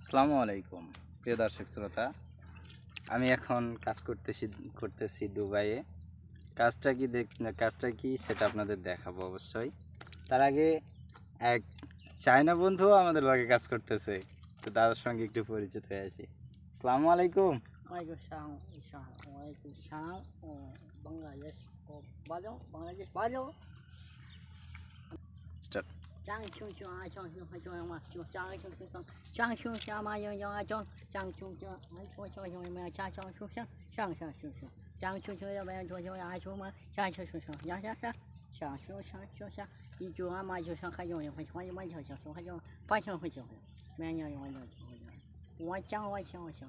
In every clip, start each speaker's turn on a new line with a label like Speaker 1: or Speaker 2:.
Speaker 1: আসসালামু আলাইকুম প্রিয় দর্শক শ্রোতা আমি এখন কাজ করতেছি করতেছি দুবাইয়ে কাজটা কি দেখ কাজটা কি সেটা আপনাদের দেখাবো অবশ্যই তার আগে এক চায়না বন্ধুও আমাদের লগে কাজ করতেছে তো তাদের সঙ্গে একটু পরিচিত হয়ে আসি আসসালামু আলাইকুম
Speaker 2: স্টার্ট 江兄兄啊，江兄还江兄嘛，江江兄兄兄，江兄兄嘛，又又啊江江兄兄，还江兄兄嘛，恰江兄兄，江江兄兄，江兄兄又不江兄兄还兄嘛，江江兄兄，呀呀呀，江兄兄兄兄，一句俺妈就上海江，一回海江嘛就江兄还江，八千块钱，每年一万块钱，我讲我讲讲。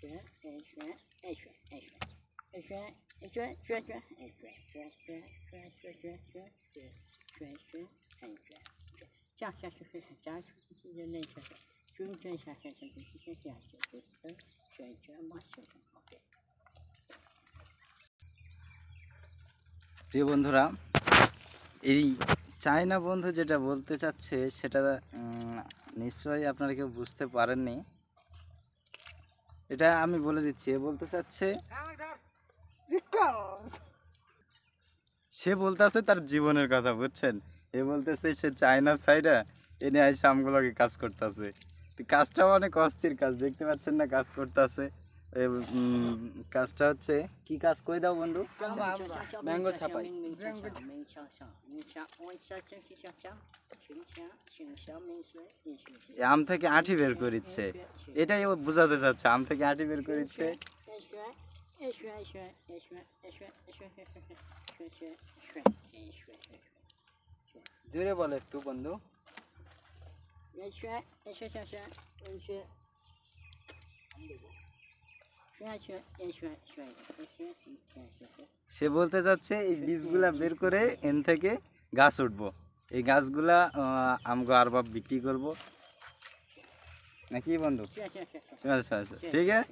Speaker 2: প্রিয়
Speaker 1: বন্ধুরা এই চায়না বন্ধু যেটা বলতে চাচ্ছে সেটা নিশ্চয়ই আপনারা কেউ বুঝতে পারেননি এটা আমি বলে দিচ্ছি বলতে চাচ্ছে সে বলতেছে তার জীবনের কথা বুঝছেন এ বলতেছে সে চায়না সাইডা এনে আইসে আমগুলোকে কাজ করতেছে কাজটাও অনেক অস্থির কাজ দেখতে পাচ্ছেন না কাজ করতেছে কাজটা হচ্ছে কি কাজ করে দাও বন্ধু ম্যাঙ্গো ছাপাই
Speaker 2: আম থেকে আঠি বের করিচ্ছে এটাই
Speaker 1: ও বোঝাতে চাচ্ছে আম থেকে আটি বের করেছে জোরে বল একটু বন্ধু সে বলতে চাচ্ছে এই বীজগুলা বের করে এন থেকে গাছ উঠবো এই গাছগুলা আমগো আরবাব বিক্রি করব নাকি বন্ধু হ্যাঁ, হ্যাঁ, হ্যাঁ। আচ্ছা আচ্ছা ঠিক আছে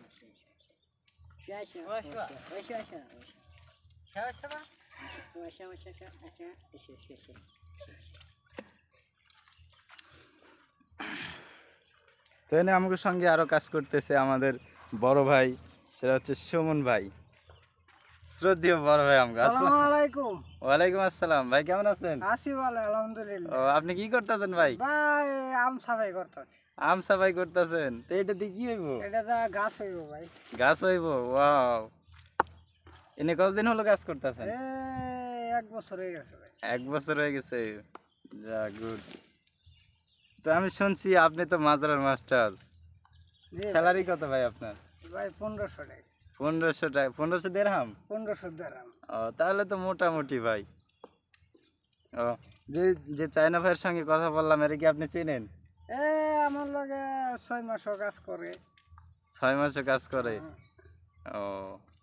Speaker 1: তো এনে আমাদের সঙ্গে আরও কাজ করতেছে আমাদের বড় ভাই সেটা হচ্ছে সুমন ভাই শ্রদ্ধেয় বড় ভাই আমগা ওয়ালাইকুম আসসালাম ভাই কেমন আছেন আছি ভালো আলহামদুলিল্লাহ আপনি কি করতেছেন ভাই ভাই আম সাফাই করতেছি আম সাফাই করতেছেন তো এটা দিয়ে কি হইব এটা তো গাছ হইব ভাই গাছ হইব ওয়াও এনে কতদিন হলো গাছ করতেছেন এক বছর হয়ে গেছে ভাই এক বছর হয়ে গেছে যা গুড তো আমি শুনছি আপনি তো মাজারের মাস্টার স্যালারি কত ভাই আপনার ভাই পনেরোশো টাকা পনেরোশো টাকা পনেরোশো দেড়হাম পনেরোশো দেড়হাম ও তাহলে তো মোটামুটি ভাই ও যে যে চায়না ভাইয়ের সঙ্গে কথা বললাম এটা কি আপনি চেনেন এ আমার লগে ছয় মাসও কাজ করে
Speaker 2: ছয় মাসও কাজ করে হ্যাঁ। ও